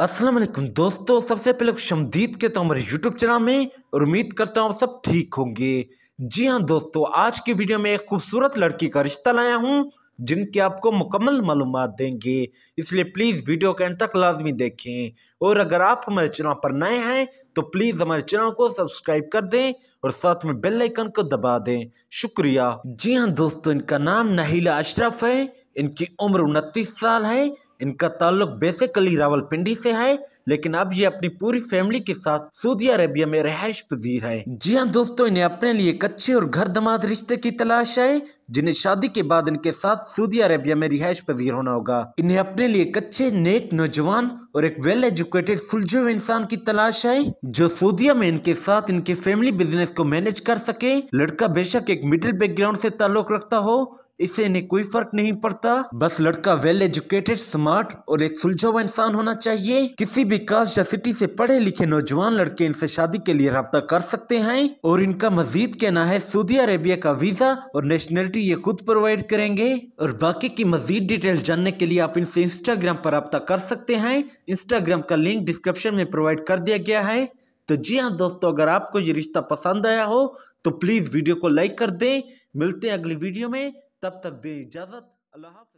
अस्सलाम वालेकुम दोस्तों सबसे पहले तो शमदीद के तो हमारे यूट्यूब चैनल में और उम्मीद करता हूँ सब ठीक होंगे जी हाँ दोस्तों आज की वीडियो में एक खूबसूरत लड़की का रिश्ता लाया हूँ जिनकी आपको मुकम्मल मालूम देंगे इसलिए प्लीज़ वीडियो के अंत तक लाजमी देखें और अगर आप हमारे चैनल पर नए हैं तो प्लीज़ हमारे चैनल को सब्सक्राइब कर दें और साथ में बेल आइकन को दबा दें शुक्रिया जी हाँ दोस्तों इनका नाम नाहिला अशरफ है इनकी उम्र उनतीस साल है इनका ताल्लुक बेसिकली रावलपिंडी से है लेकिन अब ये अपनी पूरी फैमिली के साथ सऊदी अरेबिया में रहायश पजीर है जी हाँ दोस्तों इन्हें अपने लिए कच्चे और घर दमाद रिश्ते की तलाश है जिन्हें शादी के बाद इनके साथ सऊदी अरेबिया में रिहायश पजीर होना होगा इन्हें अपने लिए कच्चे नेक नौजवान और एक वेल एजुकेटेड सुलझे हुए इंसान की तलाश है जो सऊदिया में इनके साथ इनके फैमिली बिजनेस को मैनेज कर सके लड़का बेशक एक मिडिल बैकग्राउंड से ताल्लुक रखता हो इससे इन्हें कोई फर्क नहीं पड़ता बस लड़का वेल एजुकेटेड स्मार्ट और एक सुलझा हुआ इंसान होना चाहिए किसी भी कास्ट या सिटी से पढ़े लिखे नौजवान लड़के इनसे शादी के लिए रब्ता कर सकते हैं और इनका मजीद कहना है सऊदी अरेबिया का वीजा और नेशनलिटी ये खुद प्रोवाइड करेंगे और बाकी की मजीद डिटेल जानने के लिए आप इनसे इंस्टाग्राम पर रब्ता कर सकते हैं इंस्टाग्राम का लिंक डिस्क्रिप्शन में प्रोवाइड कर दिया गया है तो जी हाँ दोस्तों अगर आपको ये रिश्ता पसंद आया हो तो प्लीज़ वीडियो को लाइक कर दें मिलते हैं अगली वीडियो में तब तक दे इजाज़त अल्लाह हाफि